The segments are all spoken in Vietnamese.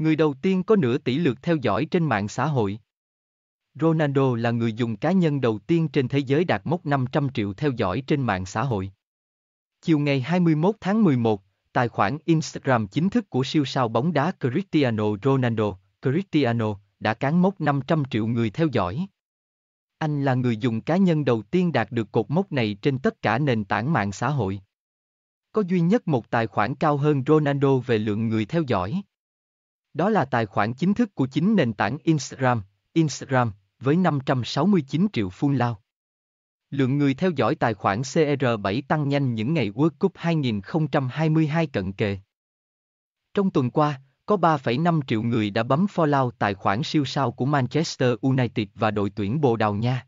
Người đầu tiên có nửa tỷ lượt theo dõi trên mạng xã hội. Ronaldo là người dùng cá nhân đầu tiên trên thế giới đạt mốc 500 triệu theo dõi trên mạng xã hội. Chiều ngày 21 tháng 11, tài khoản Instagram chính thức của siêu sao bóng đá Cristiano Ronaldo, Cristiano, đã cán mốc 500 triệu người theo dõi. Anh là người dùng cá nhân đầu tiên đạt được cột mốc này trên tất cả nền tảng mạng xã hội. Có duy nhất một tài khoản cao hơn Ronaldo về lượng người theo dõi. Đó là tài khoản chính thức của chính nền tảng Instagram, Instagram, với 569 triệu phun lao. Lượng người theo dõi tài khoản CR7 tăng nhanh những ngày World Cup 2022 cận kề. Trong tuần qua, có 3,5 triệu người đã bấm follow tài khoản siêu sao của Manchester United và đội tuyển Bồ Đào Nha.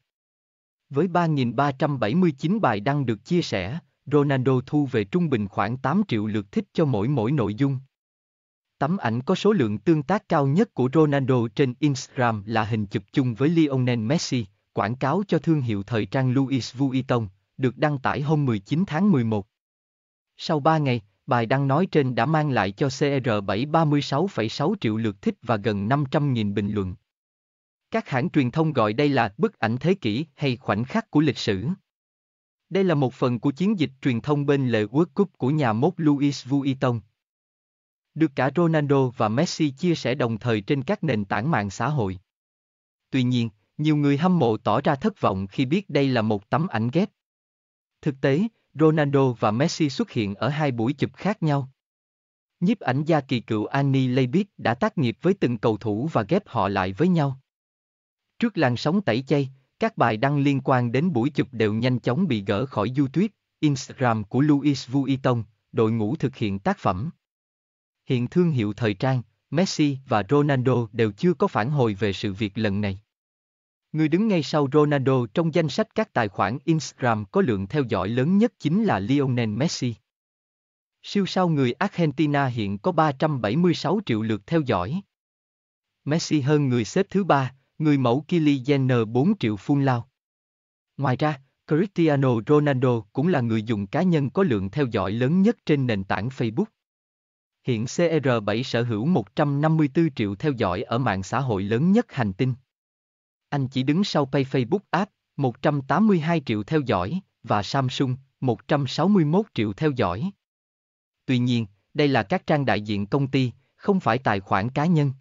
Với 3.379 bài đăng được chia sẻ, Ronaldo thu về trung bình khoảng 8 triệu lượt thích cho mỗi mỗi nội dung. Tấm ảnh có số lượng tương tác cao nhất của Ronaldo trên Instagram là hình chụp chung với Lionel Messi, quảng cáo cho thương hiệu thời trang Louis Vuitton, được đăng tải hôm 19 tháng 11. Sau 3 ngày, bài đăng nói trên đã mang lại cho CR7 36,6 triệu lượt thích và gần 500.000 bình luận. Các hãng truyền thông gọi đây là bức ảnh thế kỷ hay khoảnh khắc của lịch sử. Đây là một phần của chiến dịch truyền thông bên lề World Cup của nhà mốt Louis Vuitton, được cả Ronaldo và Messi chia sẻ đồng thời trên các nền tảng mạng xã hội. Tuy nhiên, nhiều người hâm mộ tỏ ra thất vọng khi biết đây là một tấm ảnh ghép. Thực tế, Ronaldo và Messi xuất hiện ở hai buổi chụp khác nhau. Nhiếp ảnh gia kỳ cựu Annie Leibig đã tác nghiệp với từng cầu thủ và ghép họ lại với nhau. Trước làn sóng tẩy chay, các bài đăng liên quan đến buổi chụp đều nhanh chóng bị gỡ khỏi YouTube, Instagram của Louis Vuitton, đội ngũ thực hiện tác phẩm. Hiện thương hiệu thời trang, Messi và Ronaldo đều chưa có phản hồi về sự việc lần này. Người đứng ngay sau Ronaldo trong danh sách các tài khoản Instagram có lượng theo dõi lớn nhất chính là Lionel Messi. Siêu sao người Argentina hiện có 376 triệu lượt theo dõi. Messi hơn người xếp thứ ba, người mẫu Kylie Jenner 4 triệu phun lao. Ngoài ra, Cristiano Ronaldo cũng là người dùng cá nhân có lượng theo dõi lớn nhất trên nền tảng Facebook. Hiện CR7 sở hữu 154 triệu theo dõi ở mạng xã hội lớn nhất hành tinh. Anh chỉ đứng sau Pay Facebook App, 182 triệu theo dõi, và Samsung, 161 triệu theo dõi. Tuy nhiên, đây là các trang đại diện công ty, không phải tài khoản cá nhân.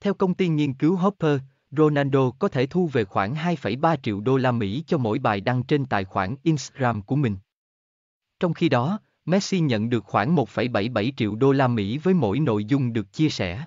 Theo công ty nghiên cứu Hopper, Ronaldo có thể thu về khoảng 2,3 triệu đô la Mỹ cho mỗi bài đăng trên tài khoản Instagram của mình. Trong khi đó, Messi nhận được khoảng 1,77 triệu đô la Mỹ với mỗi nội dung được chia sẻ.